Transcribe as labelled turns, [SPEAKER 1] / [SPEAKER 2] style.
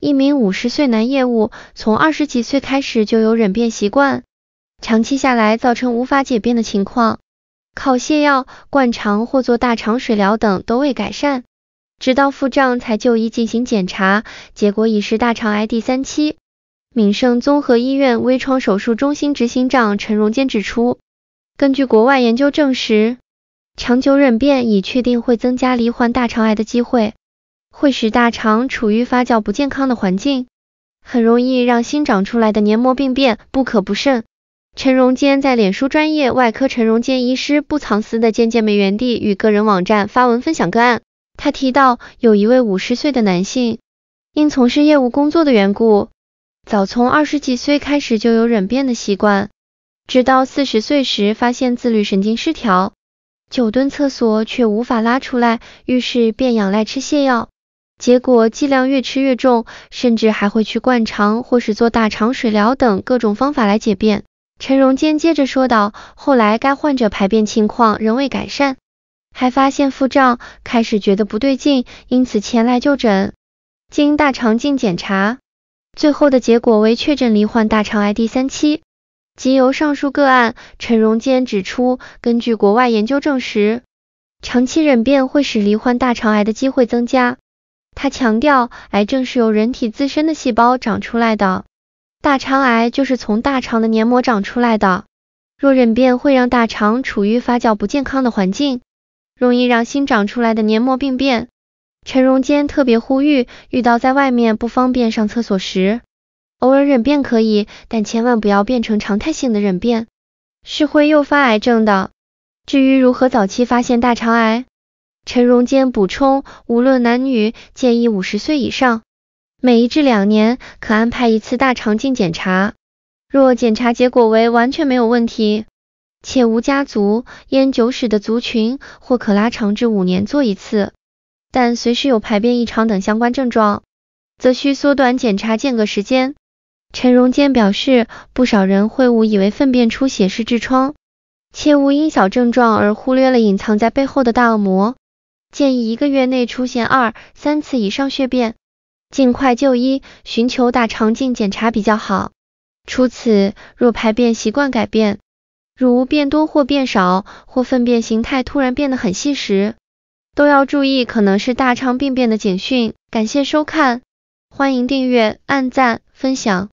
[SPEAKER 1] 一名五十岁男业务，从二十几岁开始就有忍便习惯，长期下来造成无法解便的情况，靠泻药、灌肠或做大肠水疗等都未改善，直到腹胀才就医进行检查，结果已是大肠癌第三期。闽盛综合医院微创手术中心执行长陈荣坚指出，根据国外研究证实，长久忍便已确定会增加罹患大肠癌的机会。会使大肠处于发酵不健康的环境，很容易让新长出来的黏膜病变。不可不慎。陈荣坚在脸书专业外科陈荣坚医师不藏私的健健美园地与个人网站发文分享个案，他提到有一位五十岁的男性，因从事业务工作的缘故，早从二十几岁开始就有忍便的习惯，直到四十岁时发现自律神经失调，久蹲厕所却无法拉出来，于是便仰赖吃泻药。结果剂量越吃越重，甚至还会去灌肠或是做大肠水疗等各种方法来解便。陈荣坚接着说道，后来该患者排便情况仍未改善，还发现腹胀，开始觉得不对劲，因此前来就诊。经大肠镜检查，最后的结果为确诊罹患大肠癌第三期。即由上述个案，陈荣坚指出，根据国外研究证实，长期忍便会使罹患大肠癌的机会增加。他强调，癌症是由人体自身的细胞长出来的，大肠癌就是从大肠的黏膜长出来的。若忍变会让大肠处于发酵不健康的环境，容易让新长出来的黏膜病变。陈荣坚特别呼吁，遇到在外面不方便上厕所时，偶尔忍便可以，但千万不要变成常态性的忍便，是会诱发癌症的。至于如何早期发现大肠癌？陈荣坚补充，无论男女，建议五十岁以上，每一至两年可安排一次大肠镜检查。若检查结果为完全没有问题，且无家族烟酒史的族群，或可拉长至五年做一次，但随时有排便异常等相关症状，则需缩短检查间隔时间。陈荣坚表示，不少人会误以为粪便出血是痔疮，切勿因小症状而忽略了隐藏在背后的大恶魔。建议一个月内出现二三次以上血便，尽快就医，寻求大肠镜检查比较好。除此，若排便习惯改变，如便多或便少，或粪便形态突然变得很细时，都要注意可能是大肠病变的警讯。感谢收看，欢迎订阅、按赞、分享。